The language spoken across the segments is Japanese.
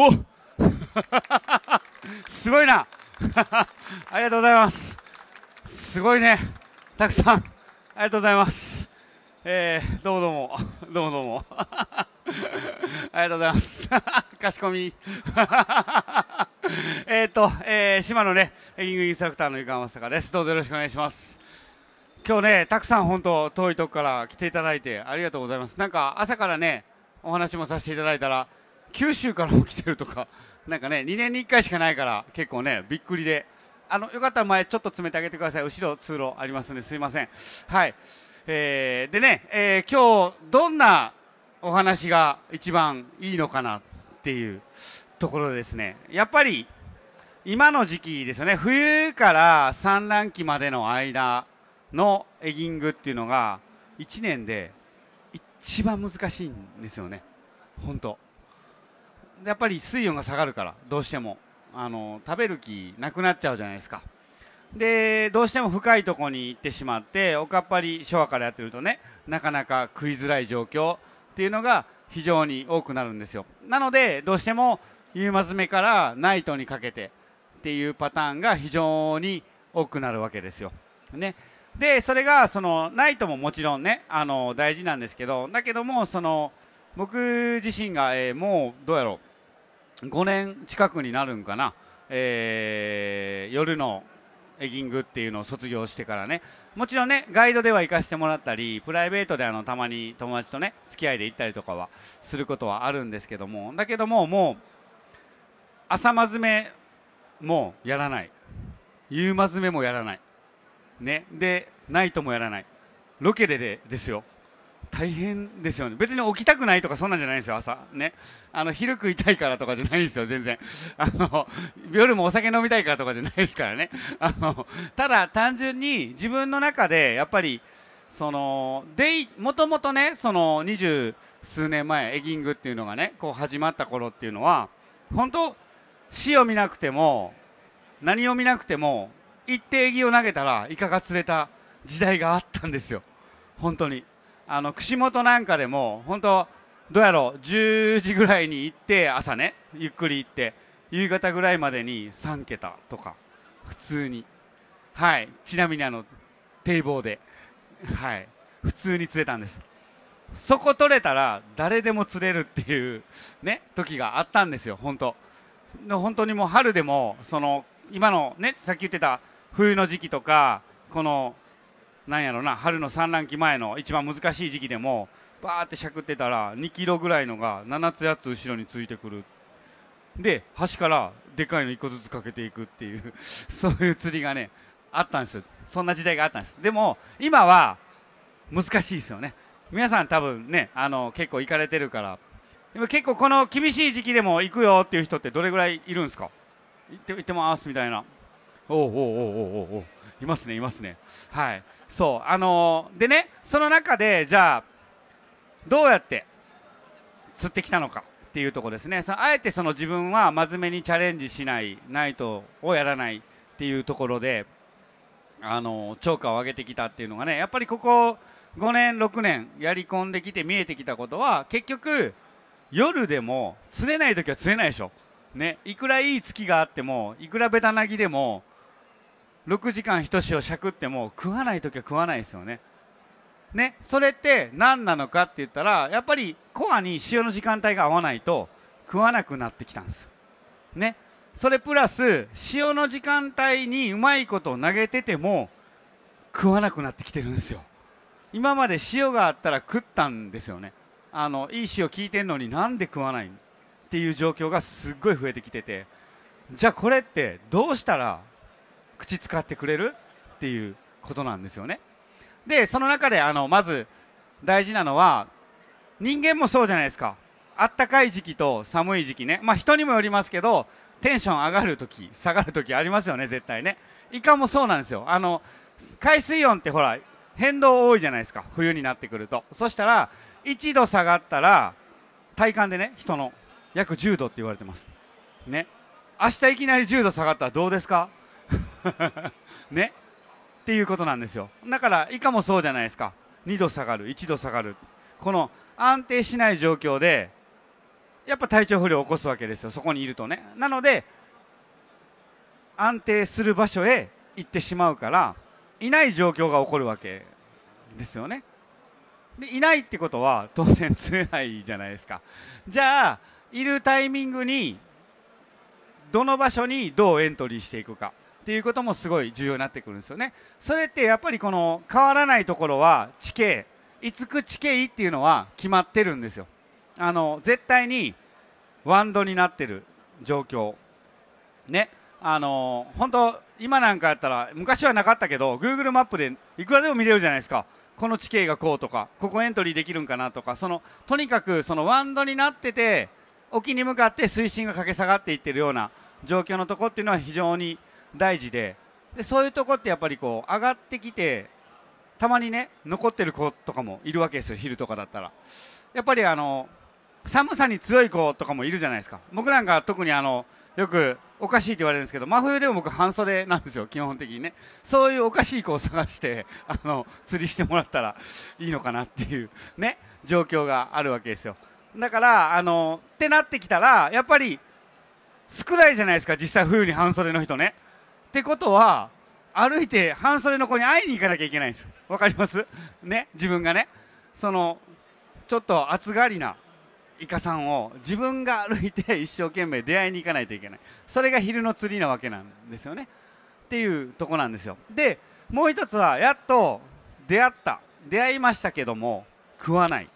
おすごいな ありがとうございますすごいねたくさんありがとうございますえー、どうもどうも どうもどうも ありがとうございますかしこみえっと、えー、島のねエギングインストラクターの湯川正孝ですどうぞよろしくお願いします今日ねたくさん本当遠いとこから来ていただいてありがとうございますなんか朝からねお話もさせていただいたら九州からも来てるとか なんかね2年に1回しかないから結構ねびっくりであのよかったら前ちょっと詰めてあげてください後ろ通路ありますんですいませんはい、えー、でね、えー、今日どんなお話が一番いいのかなっていうところですねやっぱり今の時期ですよね冬から産卵期までの間のエギングっていうのが1年で一番難しいんですよね本当やっぱり水温が下がるからどうしてもあの食べる気なくなっちゃうじゃないですかでどうしても深いとこに行ってしまっておかっぱり昭和からやってるとねなかなか食いづらい状況っていうのが非常に多くなるんですよなのでどうしても夕まずめからナイトにかけてっていうパターンが非常に多くなるわけですよ。ね、でそれがそのナイトももちろんねあの大事なんですけどだけどもその僕自身が、えー、もうどうやろ5年近くになるんかな、えー、夜のエギングっていうのを卒業してからねもちろんねガイドでは行かしてもらったりプライベートであのたまに友達とね付き合いで行ったりとかはすることはあるんですけどもだけどももう朝まずめもやらない夕まずめもやらないねでナイトもやらないロケでですよ大変ですよね別に起きたくないとかそんなんじゃないんですよ朝ねあの昼食いたいからとかじゃないんですよ全然あの夜もお酒飲みたいからとかじゃないですからねあのただ単純に自分の中でやっぱりそのデイもともとねその二十数年前エギングっていうのがねこう始まった頃っていうのは本当死を見なくても何を見なくても一定ギを投げたらイカが釣れた時代があったんですよ本当にあの串本なんかでも本当どうやろう10時ぐらいに行って朝ねゆっくり行って夕方ぐらいまでに3桁とか普通にはいちなみにあの堤防ではい普通に釣れたんですそこ取れたら誰でも釣れるっていうね時があったんですよ本当本当にもう春でもその今のねさっき言ってた冬の時期とかこのなんやろな春の産卵期前の一番難しい時期でもバーってしゃくってたら2キロぐらいのが7つ8つ後ろについてくるで端からでかいの1個ずつかけていくっていう そういう釣りがねあったんですよそんな時代があったんですでも今は難しいですよね皆さん多分ねあの結構行かれてるからでも結構この厳しい時期でも行くよっていう人ってどれぐらいいるんですか行って行ってますみたいなおうおうおうおうおおいますねいますねはいそうあのー、でねその中でじゃあどうやって釣ってきたのかっていうとこですねそあえてその自分は真面目にチャレンジしないナイトをやらないっていうところであのー、超過を上げてきたっていうのがねやっぱりここ5年6年やり込んできて見えてきたことは結局夜でも釣れない時は釣れないでしょねいくらいい月があってもいくらベタなぎでも6時間ひとしをしゃくっても食わない時は食わないですよね。ね、それって何なのかって言ったらやっぱりコアに塩の時間帯が合わないと食わなくなってきたんです。ね、それプラス潮の時間帯にうまいことを投げてても食わなくなってきてるんですよ。今まで塩があったら食ったんですよね。あのいい塩効いてんのになんで食わないっていう状況がすっごい増えてきててじゃあこれってどうしたら口使ってくれるっていうことなんですよね。でその中であのまず大事なのは人間もそうじゃないですかあったかい時期と寒い時期ねまあ人にもよりますけどテンション上がる時下がる時ありますよね絶対ねイカもそうなんですよあの海水温ってほら変動多いじゃないですか冬になってくるとそしたら1度下がったら体感でね人の約10度って言われてますね明日いきなり10度下がったらどうですか ねっていうことなんですよだから以下もそうじゃないですか2度下がる1度下がるこの安定しない状況でやっぱ体調不良を起こすわけですよそこにいるとねなので安定する場所へ行ってしまうからいない状況が起こるわけですよねでいないってことは当然つれないじゃないですかじゃあいるタイミングにどの場所にどうエントリーしていくかっていうこともすごい重要になってくるんですよね。それってやっぱりこの変わらないところは地形いつ地形っていうのは決まってるんですよ。あの絶対にワンドになってる状況ねあの本当今なんかやったら昔はなかったけど Google マップでいくらでも見れるじゃないですかこの地形がこうとかここエントリーできるんかなとかそのとにかくそのワンドになってて沖に向かって水深がかけ下がっていってるような状況のとこっていうのは非常に大事ででそういうとこってやっぱりこう上がってきてたまにね残ってる子とかもいるわけですよ昼とかだったらやっぱりあの寒さに強い子とかもいるじゃないですか僕なんか特にあのよくおかしいって言われるんですけど真冬でも僕半袖なんですよ基本的にねそういうおかしい子を探して あの釣りしてもらったらいいのかなっていうね状況があるわけですよだからあのってなってきたらやっぱり少ないじゃないですか実際冬に半袖の人ねってことは歩いて半袖の子に会いに行かなきゃいけないんですよわかりますね自分がねそのちょっと暑がりなイカさんを自分が歩いて一生懸命出会いに行かないといけないそれが昼の釣りなわけなんですよねっていうとこなんですよでもう一つはやっと出会った出会いましたけども食わない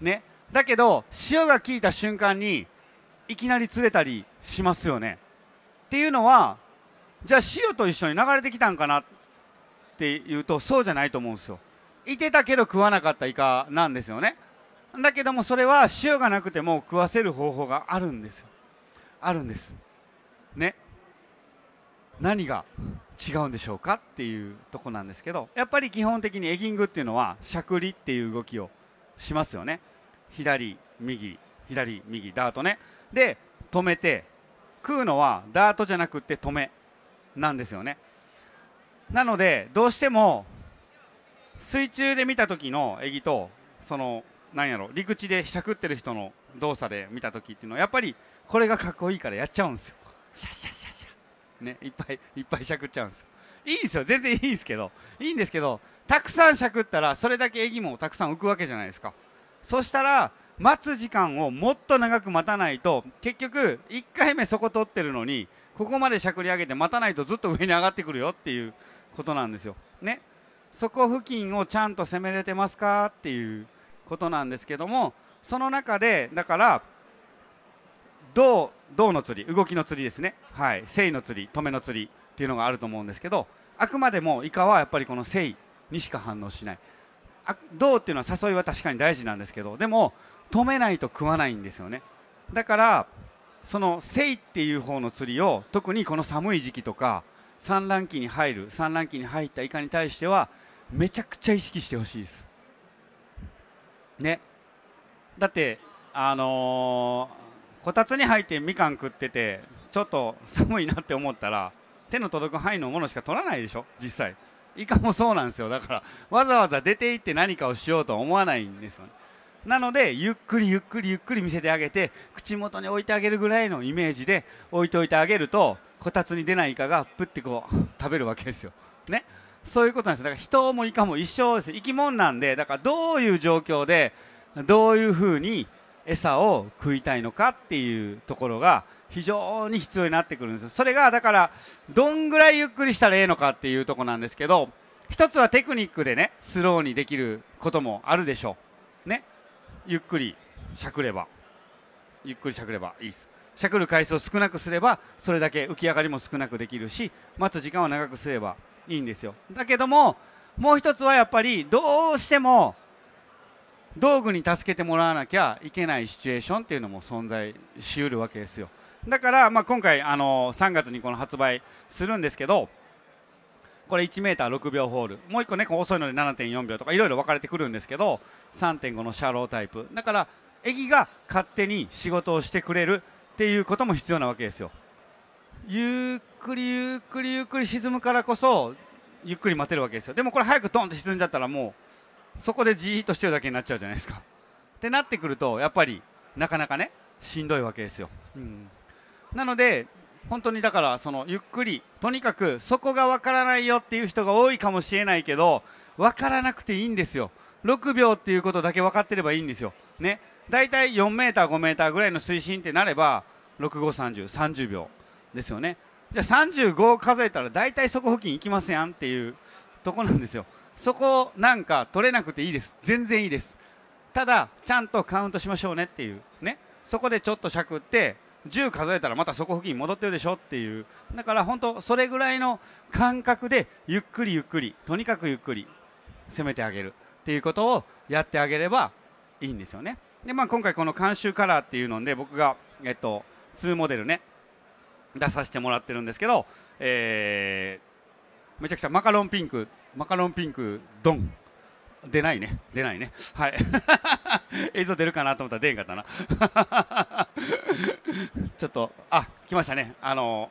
ねだけど潮が効いた瞬間にいきなり釣れたりしますよねっていうのはじゃあ塩と一緒に流れてきたんかなっていうとそうじゃないと思うんですよいてたけど食わなかったイカなんですよねだけどもそれは塩がなくても食わせる方法があるんですよあるんですね何が違うんでしょうかっていうとこなんですけどやっぱり基本的にエギングっていうのはしゃくりっていう動きをしますよね左右左右ダートねで止めて食うのはダートじゃなくて止めなんですよねなのでどうしても水中で見た時のエギとそのなんやろ陸地でしゃくってる人の動作で見た時っていうのはやっぱりこれがかっこいいからやっちゃうんですよシャシャシャシャねいっぱいいっぱいしゃくっちゃうんですよいいんですよ全然いいんですけどいいんですけどたくさんしゃくったらそれだけエギもたくさん浮くわけじゃないですかそしたら待つ時間をもっと長く待たないと結局1回目そこ取ってるのにここまでしゃくり上げて待たないとずっと上に上がってくるよっていうことなんですよ。ね、そこ付近をちゃんと攻めれてますかっていうことなんですけどもその中でだから銅銅の釣り動きの釣りですね、はい、正の釣り止めの釣りっていうのがあると思うんですけどあくまでもイカはやっぱりこの正にしか反応しない銅っていうのは誘いは確かに大事なんですけどでも止めないと食わないんですよねだからそのセイっていう方の釣りを特にこの寒い時期とか産卵期に入る産卵期に入ったイカに対してはめちゃくちゃ意識してほしいですねだってあのー、こたつに入ってみかん食っててちょっと寒いなって思ったら手の届く範囲のものしか取らないでしょ実際イカもそうなんですよだからわざわざ出て行って何かをしようとは思わないんですよねなのでゆっくりゆっくりゆっくり見せてあげて口元に置いてあげるぐらいのイメージで置いておいてあげるとこたつに出ないイカがプッてこう食べるわけですよ。ねそういうことなんですだから人もイカも一生です生き物なんでだからどういう状況でどういうふうに餌を食いたいのかっていうところが非常に必要になってくるんですそれがだからどんぐらいゆっくりしたらええのかっていうとこなんですけど一つはテクニックでねスローにできることもあるでしょうねゆっくりしゃくればゆっくりしゃくればいいですしゃくる回数を少なくすればそれだけ浮き上がりも少なくできるし待つ時間を長くすればいいんですよだけどももう一つはやっぱりどうしても道具に助けてもらわなきゃいけないシチュエーションっていうのも存在しうるわけですよだからまあ今回あの3月にこの発売するんですけどこれ 1m6 秒ホールもう1個ね遅いので7.4秒とかいろいろ分かれてくるんですけど3.5のシャロータイプだからエギが勝手に仕事をしてくれるっていうことも必要なわけですよゆっくりゆっくりゆっくり沈むからこそゆっくり待てるわけですよでもこれ早くトンと沈んじゃったらもうそこでじーっとしてるだけになっちゃうじゃないですかってなってくるとやっぱりなかなかねしんどいわけですよ、うん、なので本当にだからそのゆっくりとにかくそこがわからないよっていう人が多いかもしれないけどわからなくていいんですよ6秒っていうことだけ分かってればいいんですよね大体 4m5m ぐらいの水深ってなれば653030秒ですよねじゃあ35を数えたら大体そこ付近行きますやんっていうとこなんですよそこなんか取れなくていいです全然いいですただちゃんとカウントしましょうねっていうねそこでちょっとしゃくって10数えたらまたそこ付近に戻ってるでしょっていうだから本当それぐらいの感覚でゆっくりゆっくりとにかくゆっくり攻めてあげるっていうことをやってあげればいいんですよねでまあ今回この監修カラーっていうので僕がえっと2モデルね出させてもらってるんですけど、えー、めちゃくちゃマカロンピンクマカロンピンクドン出ないね出ないねはい 映像出るかなと思ったら出んかったな ちょっとあ来ましたねあの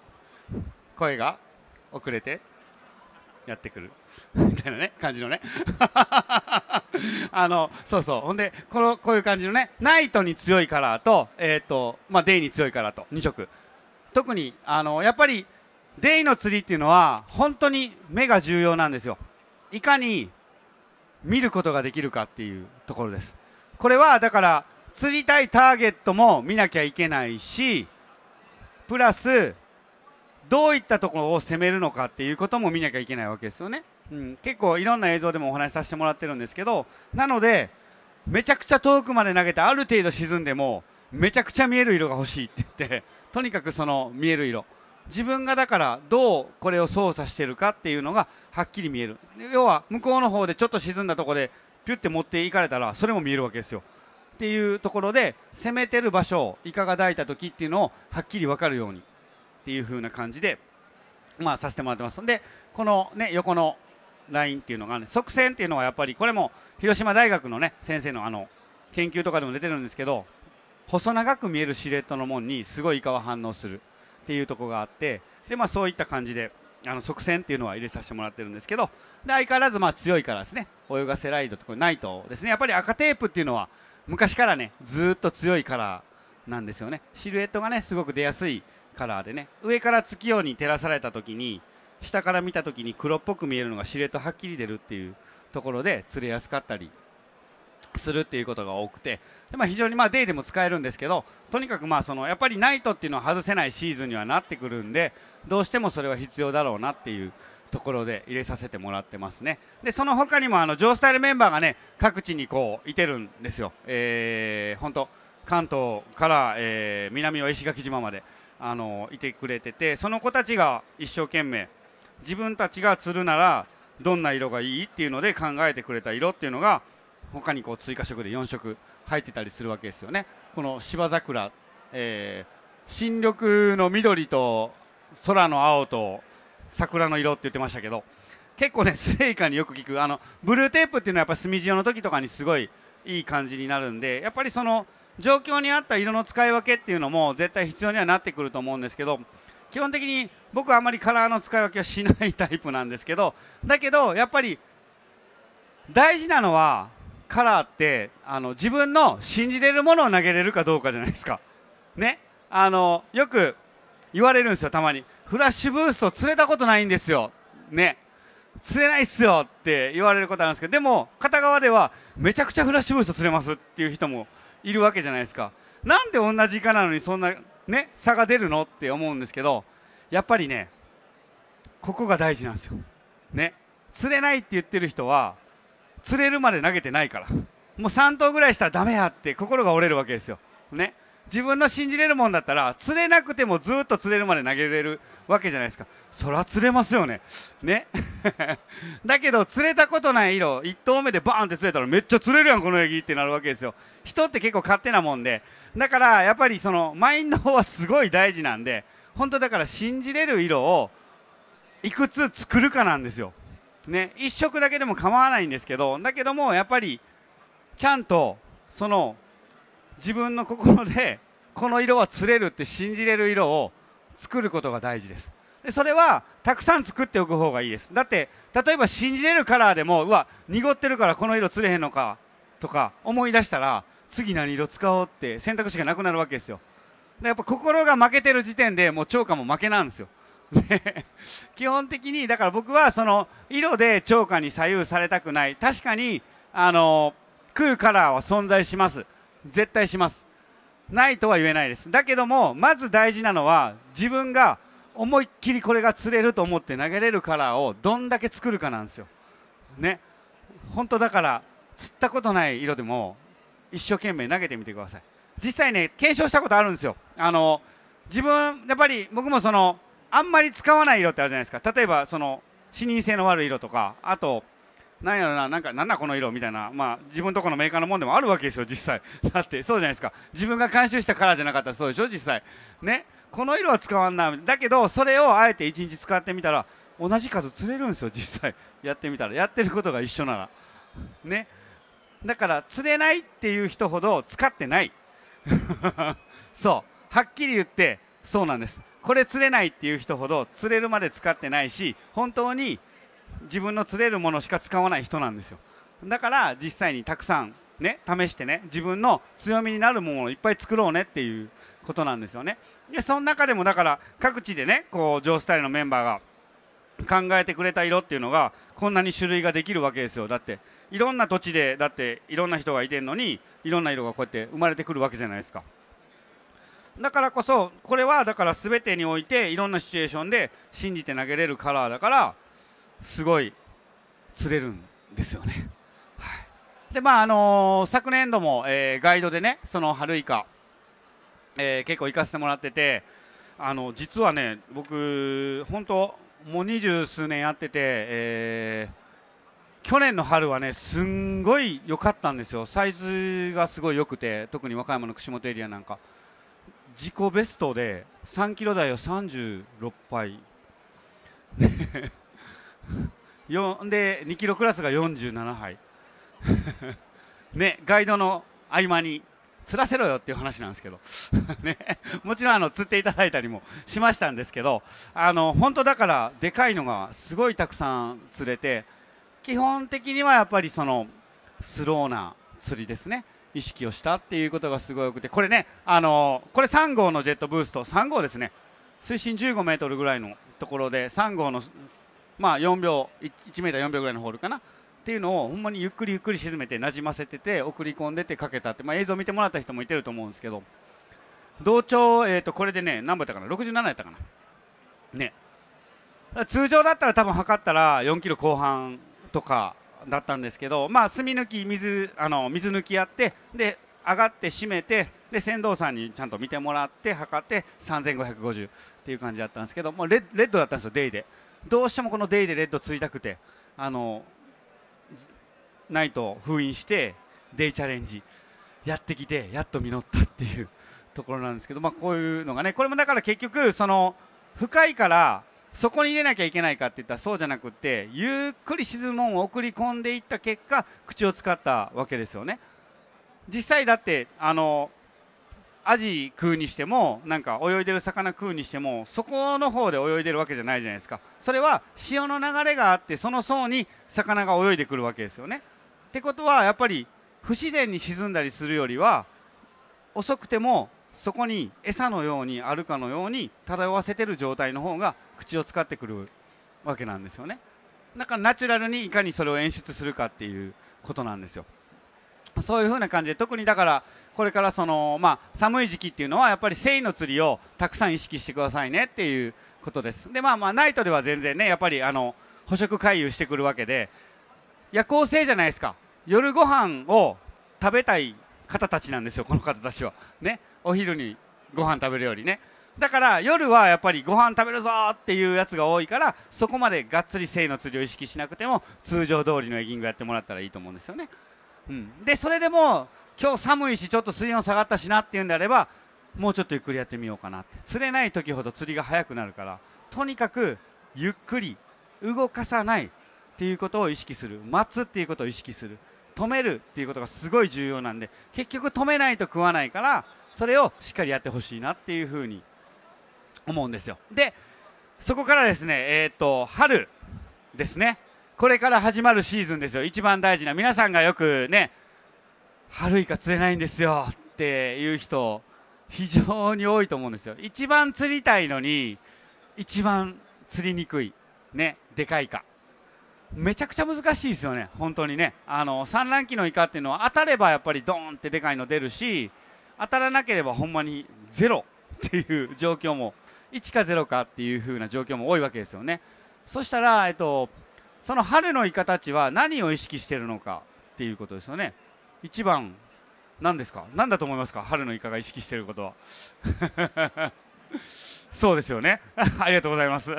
声が遅れてやってくる みたいなね感じのねあのそうそうほんでこのこういう感じのねナイトに強いカラーと,、えーとまあ、デイに強いカラーと2色特にあのやっぱりデイの釣りっていうのは本当に目が重要なんですよいかに見ることができるかっていうところですこれはだから釣りたいターゲットも見なきゃいけないしプラスどういったところを攻めるのかっていうことも見なきゃいけないわけですよね、うん、結構いろんな映像でもお話しさせてもらってるんですけどなのでめちゃくちゃ遠くまで投げてある程度沈んでもめちゃくちゃ見える色が欲しいって言ってとにかくその見える色自分がだからどうこれを操作してるかっていうのがはっきり見える要は向こうの方でちょっと沈んだとこでピュッて持っていかれたらそれも見えるわけですよっていうところで攻めてる場所をイカが抱いた時っていうのをはっきり分かるようにっていう風な感じでまあさせてもらってますでこのね横のラインっていうのが、ね、側線っていうのはやっぱりこれも広島大学のね先生のあの研究とかでも出てるんですけど細長く見えるシルエットのもんにすごいイカは反応するっていうとこがあってで、まあ、そういった感じであの側線っていうのは入れさせてもらってるんですけどで相変わらずま強いからですね泳がせライドとかないとですねやっぱり赤テープっていうのは昔からねずっと強いカラーなんですよねシルエットがねすごく出やすいカラーでね上から月夜に照らされた時に下から見た時に黒っぽく見えるのがシルエットはっきり出るっていうところで釣れやすかったりするっていうことが多くてで、まあ、非常にまあデイでも使えるんですけどとにかくまあそのやっぱりナイトっていうのは外せないシーズンにはなってくるんでどうしてもそれは必要だろうなっていうところで入れさせてもらってますねでその他にもあのジョースタイルメンバーがね各地にこういてるんですよ、えー、本当関東から、えー、南は石垣島まであのいてくれててその子たちが一生懸命自分たちが釣るならどんな色がいいっていうので考えてくれた色っていうのが他にこう追加色で4色入ってたりするわけですよねこの芝桜、えー、新緑の緑と空の青と桜の色って言ってましたけど結構ね スレイカによく聞くあのブルーテープっていうのはやっぱ墨塩の時とかにすごいいい感じになるんでやっぱりその状況に合った色の使い分けっていうのも絶対必要にはなってくると思うんですけど基本的に僕はあまりカラーの使い分けはしないタイプなんですけどだけどやっぱり大事なのはカラーってあの自分の信じれるものを投げれるかどうかじゃないですか。ねあのよく言われるんですよたまにフラッシュブースト釣れたことないんですよね釣れないっすよって言われることあるんですけどでも片側ではめちゃくちゃフラッシュブースト釣れますっていう人もいるわけじゃないですかなんで同じイカなのにそんなね差が出るのって思うんですけどやっぱりねここが大事なんですよね釣れないって言ってる人は釣れるまで投げてないからもう3頭ぐらいしたらダメやって心が折れるわけですよ。ね自分の信じれるもんだったら釣れなくてもずっと釣れるまで投げれるわけじゃないですかそゃ釣れますよねね だけど釣れたことない色1投目でバーンって釣れたらめっちゃ釣れるやんこのエギってなるわけですよ人って結構勝手なもんでだからやっぱりそのマインドはすごい大事なんで本当だから信じれる色をいくつ作るかなんですよね、1食だけでも構わないんですけどだけどもやっぱりちゃんとその自分の心でこの色は釣れるって信じれる色を作ることが大事ですでそれはたくさん作っておく方がいいですだって例えば信じれるカラーでもうわ濁ってるからこの色釣れへんのかとか思い出したら次何色使おうって選択肢がなくなるわけですよでやっぱ心が負けてる時点でもう超過も負けなんですよ 基本的にだから僕はその色で釣果に左右されたくない確かにあの食うカラーは存在します絶対しますないとは言えないですだけどもまず大事なのは自分が思いっきりこれが釣れると思って投げれるカラーをどんだけ作るかなんですよね本当だから釣ったことない色でも一生懸命投げてみてください実際ね検証したことあるんですよあの自分やっぱり僕もそのあんまり使わない色ってあるじゃないですか例えばその視認性の悪い色とかあと何やろななんかなんだこの色みたいなまあ自分とこのメーカーのもんでもあるわけですよ実際 だってそうじゃないですか自分が監修したカラーじゃなかったらそうでしょ実際ねこの色は使わんなだけどそれをあえて1日使ってみたら同じ数釣れるんですよ実際 やってみたらやってることが一緒ならねだから釣れないっていう人ほど使ってない そうはっきり言ってそうなんですこれ釣れないっていう人ほど釣れるまで使ってないし本当に自分の釣れるものしか使わない人なんですよだから実際にたくさんね試してね自分の強みになるものをいっぱい作ろうねっていうことなんですよねでその中でもだから各地でねこうジョースタイルのメンバーが考えてくれた色っていうのがこんなに種類ができるわけですよだっていろんな土地でだっていろんな人がいてんのにいろんな色がこうやって生まれてくるわけじゃないですかだからこそこれはだから全てにおいていろんなシチュエーションで信じて投げれるカラーだからすごい釣れるんですよね。はい、でまああのー、昨年度も、えー、ガイドでねその春イカ、えー、結構行かせてもらっててあの実はね僕本当もう二十数年やってて、えー、去年の春はねすんごい良かったんですよサイズがすごい良くて特に和歌山の串本エリアなんか。自己ベストで3キロ台を36杯 で2キロクラスが47杯 ねガイドの合間に釣らせろよっていう話なんですけど ね、もちろんあの釣っていただいたりもしましたんですけどあの本当だからでかいのがすごいたくさん釣れて基本的にはやっぱりそのスローな釣りですね意識をしたっていうことがすごい多くてこれねあのこれ3号のジェットブースト3号ですね水深15メートルぐらいのところで3号のまあ4秒 1, 1メーター4秒ぐらいのホールかなっていうのをほんまにゆっくりゆっくり沈めてなじませてて送り込んでてかけたってまあ映像見てもらった人もいてると思うんですけど同調えっ、ー、とこれでね何倍だったかな67やったかなね通常だったら多分測ったら4キロ後半とかだったんですけど、まあ、炭抜き水あの水抜きやってで上がって締めてで船頭さんにちゃんと見てもらって測って3550っていう感じだったんですけどもうレッドだったんですよデイでどうしてもこのデイでレッド釣りたくてあのナイトを封印してデイチャレンジやってきてやっと実ったっていうところなんですけど、まあ、こういうのがねこれもだから結局その深いからそこに入れなきゃいけないかっていったらそうじゃなくってゆっくり沈むもんを送り込んでいった結果口を使ったわけですよね実際だってあのアジ食うにしてもなんか泳いでる魚食うにしてもそこの方で泳いでるわけじゃないじゃないですかそれは潮の流れがあってその層に魚が泳いでくるわけですよねってことはやっぱり不自然に沈んだりするよりは遅くてもそこに餌のようにあるかのように漂わせてる状態の方が口を使ってくるわけなんですよねだからナチュラルにいかにそれを演出するかっていうことなんですよそういう風な感じで特にだからこれからその、まあ、寒い時期っていうのはやっぱり繊維の釣りをたくさん意識してくださいねっていうことですでまあまあナイトでは全然ねやっぱりあの捕食回遊してくるわけで夜行性じゃないですか夜ご飯を食べたい方たちなんですよこの方たちはねお昼にご飯食べるよりねだから夜はやっぱりご飯食べるぞっていうやつが多いからそこまでがっつり性の釣りを意識しなくても通常通りのエギングやってもらったらいいと思うんですよね、うん、でそれでも今日寒いしちょっと水温下がったしなっていうんであればもうちょっとゆっくりやってみようかなって釣れない時ほど釣りが早くなるからとにかくゆっくり動かさないっていうことを意識する待つっていうことを意識する止めるっていうことがすごい重要なんで結局止めないと食わないからそれをしっかりやってほしいなっていうふうに思うんですよでそこからですねえっ、ー、と春ですねこれから始まるシーズンですよ一番大事な皆さんがよくね春イカ釣れないんですよっていう人非常に多いと思うんですよ一番釣りたいのに一番釣りにくいねでかいかめちゃくちゃ難しいですよね、本当にね、あの産卵期のイカっていうのは当たればやっぱりドーンってでかいの出るし、当たらなければほんまにゼロっていう状況も、1か0かっていう風な状況も多いわけですよね。そしたら、えっと、その春のイカたちは何を意識してるのかっていうことですよね。一番何ですか何だと思いますか春のイカが意識してることはそうですよね ありがとうございます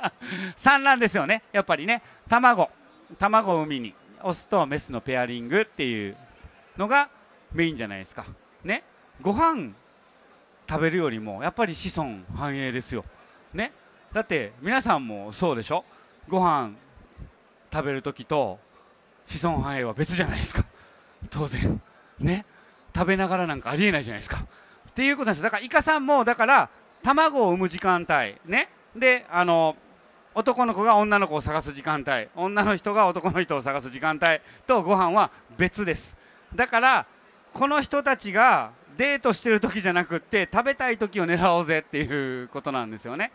産卵ですよねやっぱりね卵卵を産みにオスとメスのペアリングっていうのがメインじゃないですかねご飯食べるよりもやっぱり子孫繁栄ですよねだって皆さんもそうでしょご飯食べる時と子孫繁栄は別じゃないですか当然ね食べながらなんかありえないじゃないですかっていうことなんですだからイカさんもだから卵を産む時間帯ねであの男の子が女の子を探す時間帯女の人が男の人を探す時間帯とご飯は別ですだからこの人たちがデートしてる時じゃなくって食べたい時を狙おうぜっていうことなんですよね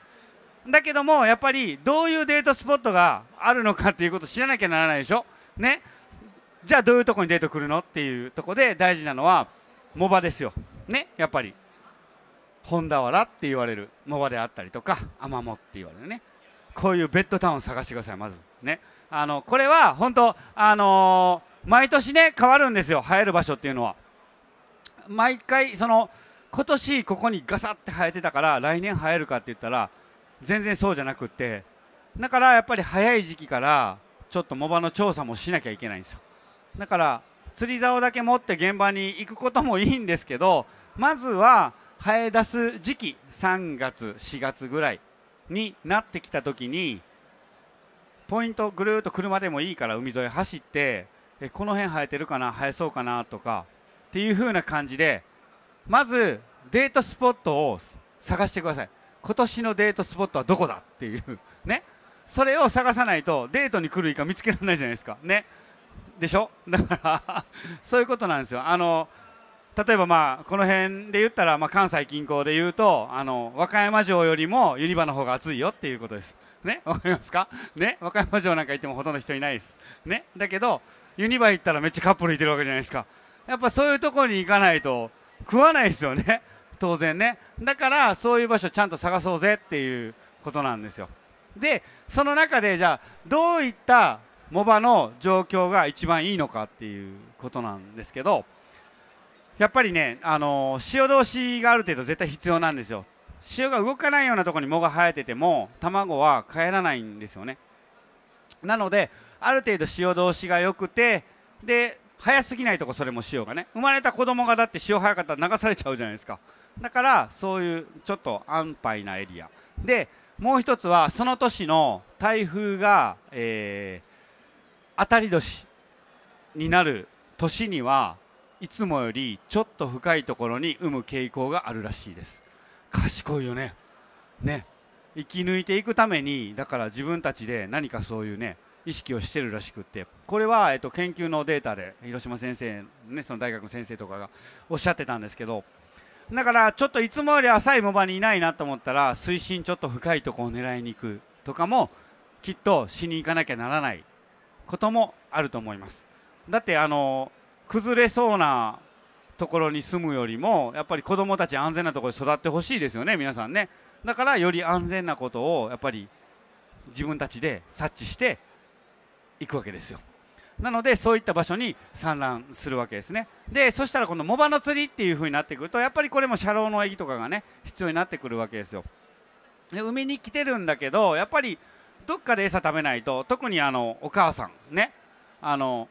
だけどもやっぱりどういうデートスポットがあるのかっていうことを知らなきゃならないでしょねじゃあどういうとこにデート来るのっていうとこで大事なのは藻場ですよねやっぱり本田原って言われる藻場であったりとか天もって言われるねこういうベッドタウン探してくださいまずねあのこれは本当あのー、毎年ね変わるんですよ生える場所っていうのは毎回その今年ここにガサって生えてたから来年生えるかって言ったら全然そうじゃなくってだからやっぱり早い時期からちょっと藻場の調査もしなきゃいけないんですよだから釣り竿だけ持って現場に行くこともいいんですけどまずは生え出す時期3月4月ぐらいになってきた時にポイントぐるっと車でもいいから海沿い走ってえこの辺生えてるかな生えそうかなとかっていう風な感じでまずデートスポットを探してください今年のデートスポットはどこだっていうねそれを探さないとデートに来るイカ見つけられないじゃないですかねでしょだから そういうことなんですよあの例えばまあこの辺で言ったらまあ関西近郊で言うとあの和歌山城よりもユニバの方が暑いよっていうことですね わかりますかね和歌山城なんか行ってもほとんど人いないですねだけどユニバ行ったらめっちゃカップルいてるわけじゃないですかやっぱそういうとこに行かないと食わないですよね 当然ねだからそういう場所ちゃんと探そうぜっていうことなんですよでその中でじゃあどういったモバの状況が一番いいのかっていうことなんですけどやっぱりね、あのー、潮通しがある程度絶対必要なんですよ潮が動かないようなところに藻が生えてても卵は帰らないんですよねなのである程度潮通しが良くてで早すぎないとこそれも潮がね生まれた子供がだって潮早かったら流されちゃうじゃないですかだからそういうちょっと安牌なエリアでもう一つはその年の台風が、えー、当たり年になる年にはいつもよりちょっと深いところに生む傾向があるらしいです賢いよねね生き抜いていくためにだから自分たちで何かそういうね意識をしてるらしくってこれは、えっと、研究のデータで広島先生、ね、その大学の先生とかがおっしゃってたんですけどだからちょっといつもより浅い藻場にいないなと思ったら水深ちょっと深いとこを狙いに行くとかもきっとしに行かなきゃならないこともあると思いますだってあの崩れそうなところに住むよりもやっぱり子どもたち安全なところで育ってほしいですよね皆さんねだからより安全なことをやっぱり自分たちで察知していくわけですよなのでそういった場所に産卵するわけですねでそしたらこの藻場の釣りっていう風になってくるとやっぱりこれも車両のギとかがね必要になってくるわけですよで海に来てるんだけどやっぱりどっかで餌食べないと特にあのお母さんねあの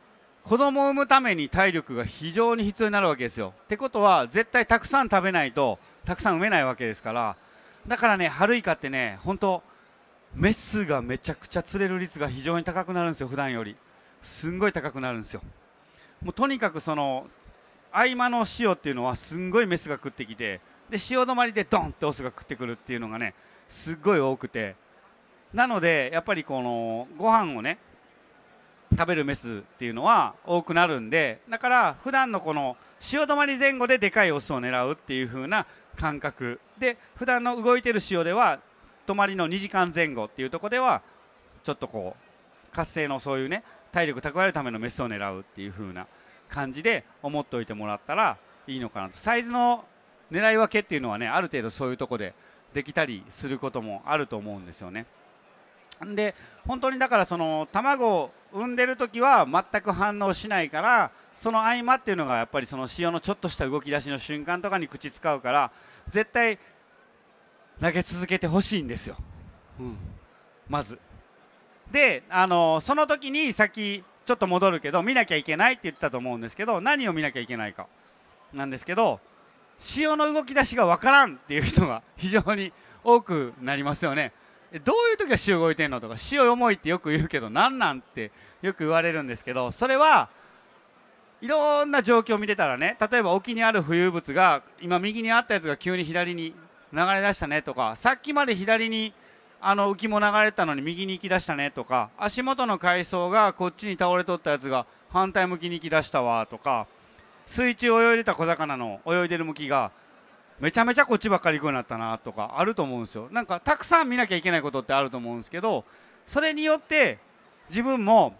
子供を産むために体力が非常に必要になるわけですよ。ってことは絶対たくさん食べないとたくさん産めないわけですからだからね春イカってね本当メスがめちゃくちゃ釣れる率が非常に高くなるんですよ普段よりすんごい高くなるんですよもうとにかくその合間の塩っていうのはすんごいメスが食ってきてで潮止まりでドンってオスが食ってくるっていうのがねすっごい多くてなのでやっぱりこのご飯をね食べるメスっていうのは多くなるんでだから普段のこの潮止まり前後ででかいオスを狙うっていう風な感覚で普段の動いてる潮では止まりの2時間前後っていうとこではちょっとこう活性のそういうね体力蓄えるためのメスを狙うっていう風な感じで思っておいてもらったらいいのかなとサイズの狙い分けっていうのはねある程度そういうとこでできたりすることもあると思うんですよね。で本当にだからその卵を産んでる時は全く反応しないからその合間っていうのがやっぱりその潮のちょっとした動き出しの瞬間とかに口使うから絶対投げ続けてほしいんですよ、うん、まず。であのその時に先ちょっと戻るけど見なきゃいけないって言ったと思うんですけど何を見なきゃいけないかなんですけど潮の動き出しが分からんっていう人が非常に多くなりますよね。どういう時は潮動いてんのとか潮重いってよく言うけど何なんってよく言われるんですけどそれはいろんな状況を見てたらね例えば沖にある浮遊物が今右にあったやつが急に左に流れ出したねとかさっきまで左にあの浮きも流れたのに右に行き出したねとか足元の海藻がこっちに倒れとったやつが反対向きに行き出したわとか水中泳いでた小魚の泳いでる向きがめちゃめちゃこっちばっかり行くようになったなとかあると思うんですよなんかたくさん見なきゃいけないことってあると思うんですけどそれによって自分も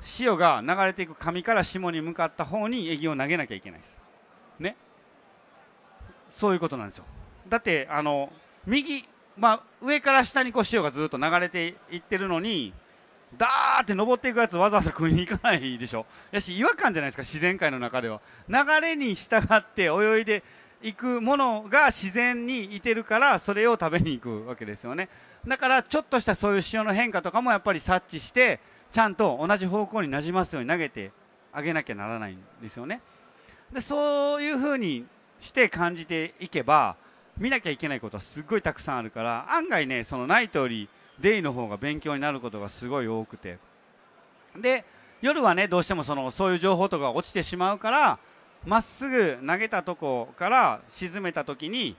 潮が流れていく上から下に向かった方にエギを投げなきゃいけないですねそういうことなんですよだってあの右まあ、上から下にこう潮がずっと流れていってるのにダーって登っていくやつわざわざ食いに行かないでしょやし違和感じゃないですか自然界の中では流れに従って泳いで行くものが自然にいてるからそれを食べに行くわけですよねだからちょっとしたそういう潮の変化とかもやっぱり察知してちゃんと同じ方向になじますように投げてあげなきゃならないんですよねでそういうふうにして感じていけば見なきゃいけないことはすっごいたくさんあるから案外ねそのナイトよりデイの方が勉強になることがすごい多くてで夜はねどうしてもそのそういう情報とか落ちてしまうからまっすぐ投げたとこから沈めた時に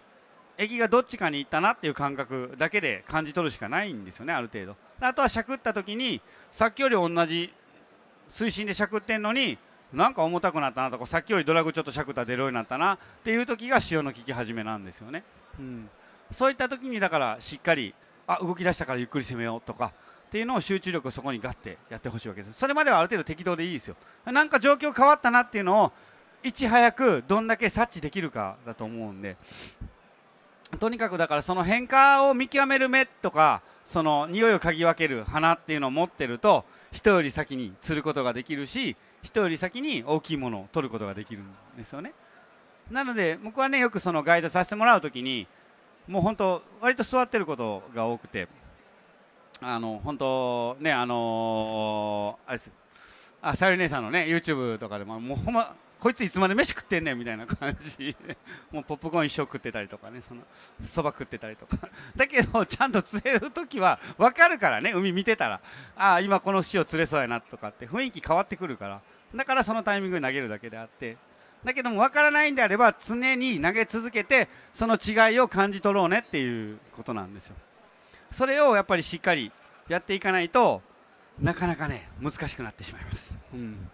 液がどっちかに行ったなっていう感覚だけで感じ取るしかないんですよねある程度あとはしゃくった時にさっきより同じ水深でしゃくってんのになんか重たくなったなとかさっきよりドラグちょっとしゃくった出るようになったなっていう時が潮の利き始めなんですよね、うん、そういった時にだからしっかりあ動き出したからゆっくり攻めようとかっていうのを集中力をそこにガッてやってほしいわけですそれまではある程度適当でいいですよなんか状況変わったなっていうのをいち早くどんだけ察知できるかだと思うんでとにかくだからその変化を見極める目とかその匂いを嗅ぎ分ける鼻っていうのを持ってると人より先に釣ることができるし人より先に大きいものを取ることができるんですよねなので僕はねよくそのガイドさせてもらう時にもう本当割と座ってることが多くてあの本当ねあのー、あれですあさゆり姉さんのね YouTube とかでももうほんまこいついつまで飯食ってんねんみたいな感じで もうポップコーン一生食ってたりとかねそのそば食ってたりとか だけどちゃんと釣れる時は分かるからね海見てたらああ今この塩釣れそうやなとかって雰囲気変わってくるからだからそのタイミングで投げるだけであってだけども分からないんであれば常に投げ続けてその違いを感じ取ろうねっていうことなんですよそれをやっぱりしっかりやっていかないとなかなかね難しくなってしまいます、うん、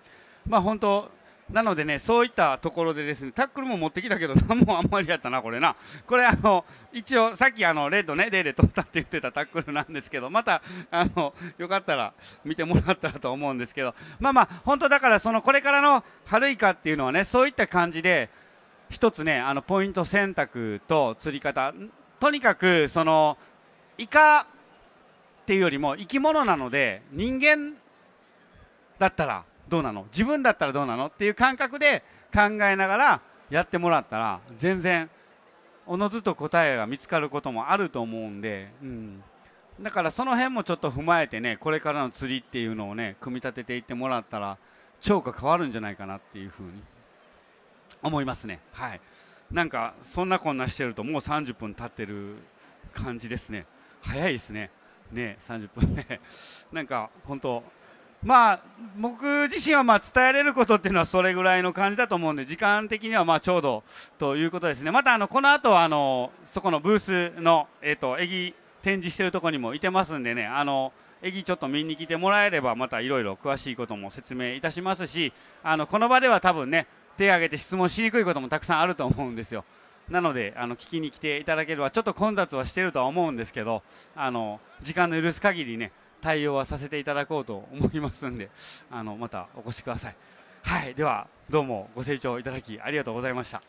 まあ本当なのでね、そういったところでですね、タックルも持ってきたけど、何 もあんまりやったな、これな。これ、あの、一応、さっき、あの、レッドね、デーで取ったって言ってたタックルなんですけど、また、あの、よかったら見てもらったらと思うんですけど、まあまあ、本当だから、その、これからの春イカっていうのはね、そういった感じで、一つね、あの、ポイント選択と釣り方、とにかく、その、イカっていうよりも、生き物なので、人間だったら、どうなの自分だったらどうなのっていう感覚で考えながらやってもらったら全然おのずと答えが見つかることもあると思うんで、うん、だからその辺もちょっと踏まえてねこれからの釣りっていうのをね組み立てていってもらったら超過変わるんじゃないかなっていうふうに思いますねはいなんかそんなこんなしてるともう30分経ってる感じですね早いですねね30分ね なんか本当まあ僕自身はま伝えれることっていうのはそれぐらいの感じだと思うんで時間的にはまちょうどということですねまたあのこの後はあのそこのブースのえっ、とエギ展示してるとこにもいてますんでねあのエギちょっと見に来てもらえればまたいろいろ詳しいことも説明いたしますしあのこの場では多分ね手を挙げて質問しにくいこともたくさんあると思うんですよなのであの聞きに来ていただければちょっと混雑はしてるとは思うんですけどあの時間の許す限りね対応はさせていただこうと思いますんで あのまたお越しくださいはいではどうもご清聴いただきありがとうございました